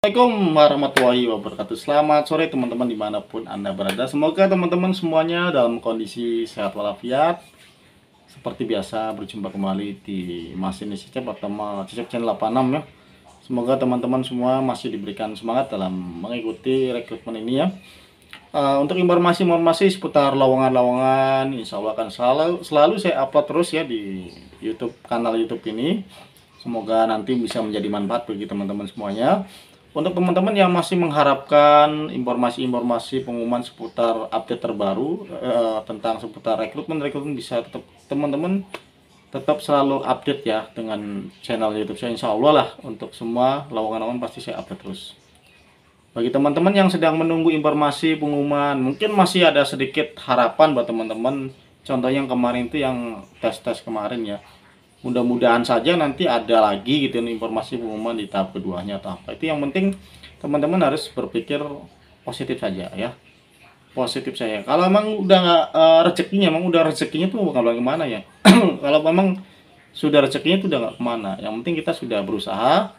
Assalamualaikum warahmatullahi wabarakatuh Selamat sore teman-teman dimanapun Anda berada Semoga teman-teman semuanya dalam kondisi sehat walafiat Seperti biasa berjumpa kembali di Mas ini Cicep atau Cicep Channel 86 ya Semoga teman-teman semua masih diberikan semangat dalam mengikuti rekrutmen ini ya uh, Untuk informasi-informasi seputar lowongan-lowongan Insya Allah akan selalu, selalu saya upload terus ya di YouTube kanal YouTube ini Semoga nanti bisa menjadi manfaat bagi teman-teman semuanya. Untuk teman-teman yang masih mengharapkan informasi-informasi pengumuman seputar update terbaru eh, tentang seputar rekrutmen, rekrutmen bisa tetap teman-teman tetap selalu update ya dengan channel YouTube saya. Insya Allah lah untuk semua lowongan-lowongan pasti saya update terus. Bagi teman-teman yang sedang menunggu informasi pengumuman, mungkin masih ada sedikit harapan buat teman-teman. Contohnya yang kemarin itu yang tes-tes kemarin ya mudah-mudahan saja nanti ada lagi gitu informasi pengumuman di tahap keduanya atau apa itu yang penting teman-teman harus berpikir positif saja ya positif saya kalau emang udah nggak uh, rezekinya emang udah rezekinya tuh bakal bagaimana ya kalau memang sudah rezekinya itu udah nggak kemana yang penting kita sudah berusaha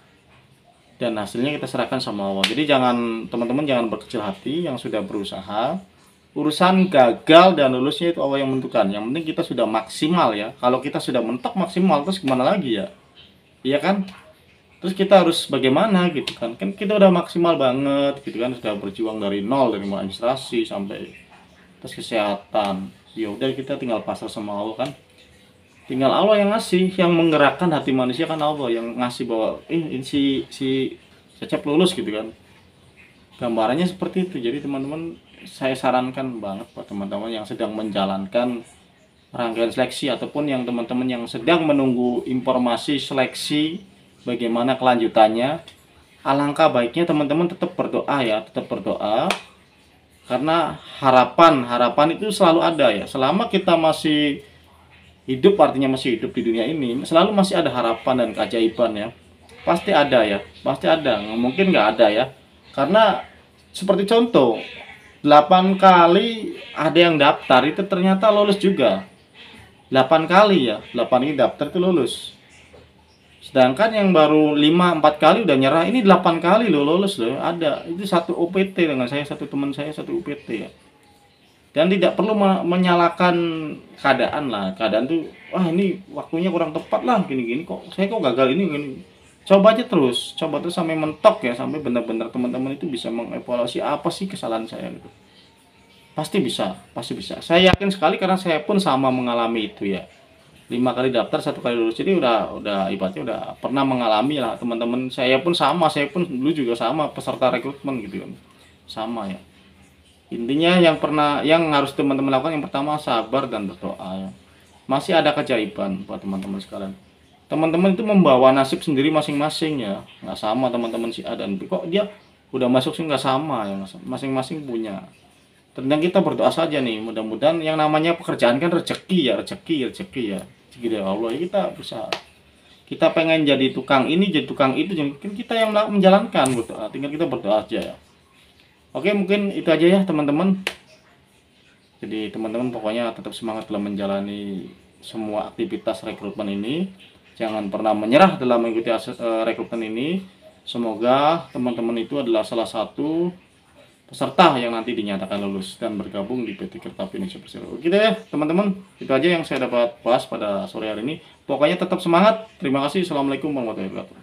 dan hasilnya kita serahkan sama Allah jadi jangan teman-teman jangan berkecil hati yang sudah berusaha urusan gagal dan lulusnya itu Allah yang menentukan. Yang penting kita sudah maksimal ya. Kalau kita sudah mentok maksimal terus gimana lagi ya? Iya kan? Terus kita harus bagaimana gitu kan? Kan kita udah maksimal banget gitu kan sudah berjuang dari nol dari mulai administrasi sampai terus kesehatan. Ya udah kita tinggal pasrah sama Allah kan. Tinggal Allah yang ngasih, yang menggerakkan hati manusia kan Allah yang ngasih bahwa eh, ini si si Cecep lulus gitu kan gambarannya seperti itu jadi teman-teman saya sarankan banget buat teman-teman yang sedang menjalankan rangkaian seleksi ataupun yang teman-teman yang sedang menunggu informasi seleksi bagaimana kelanjutannya alangkah baiknya teman-teman tetap berdoa ya tetap berdoa karena harapan harapan itu selalu ada ya selama kita masih hidup artinya masih hidup di dunia ini selalu masih ada harapan dan keajaiban ya pasti ada ya pasti ada mungkin nggak ada ya karena seperti contoh 8 kali ada yang daftar itu ternyata lulus juga 8 kali ya 8 ini daftar itu lulus sedangkan yang baru 5 4 kali udah nyerah ini 8 kali loh lulus loh ada itu satu OPT dengan saya satu teman saya satu UPT ya dan tidak perlu menyalahkan keadaan lah keadaan tuh wah ini waktunya kurang tepat lah gini-gini kok saya kok gagal ini gini coba aja terus coba terus sampai mentok ya sampai benar-benar teman-teman itu bisa mengevaluasi apa sih kesalahan saya gitu pasti bisa pasti bisa saya yakin sekali karena saya pun sama mengalami itu ya lima kali daftar satu kali lulus jadi udah udah ibaratnya udah pernah mengalami lah teman-teman saya pun sama saya pun dulu juga sama peserta rekrutmen gitu kan sama ya intinya yang pernah yang harus teman-teman lakukan yang pertama sabar dan berdoa ya. masih ada keajaiban buat teman-teman sekalian teman-teman itu membawa nasib sendiri masing-masing ya nggak sama teman-teman si A dan B kok dia udah masuk sih nggak sama ya masing-masing punya tentang kita berdoa saja nih mudah-mudahan yang namanya pekerjaan kan rezeki ya rezeki rezeki ya rezeki dari Allah ya kita bisa kita pengen jadi tukang ini jadi tukang itu ya. mungkin kita yang menjalankan berdoa tinggal kita berdoa aja ya oke mungkin itu aja ya teman-teman jadi teman-teman pokoknya tetap semangat dalam menjalani semua aktivitas rekrutmen ini jangan pernah menyerah dalam mengikuti e, rekrutmen ini. Semoga teman-teman itu adalah salah satu peserta yang nanti dinyatakan lulus dan bergabung di PT Kertap Indonesia Persero. Oke ya, teman-teman, itu aja yang saya dapat bahas pada sore hari ini. Pokoknya tetap semangat. Terima kasih. Assalamualaikum warahmatullahi wabarakatuh.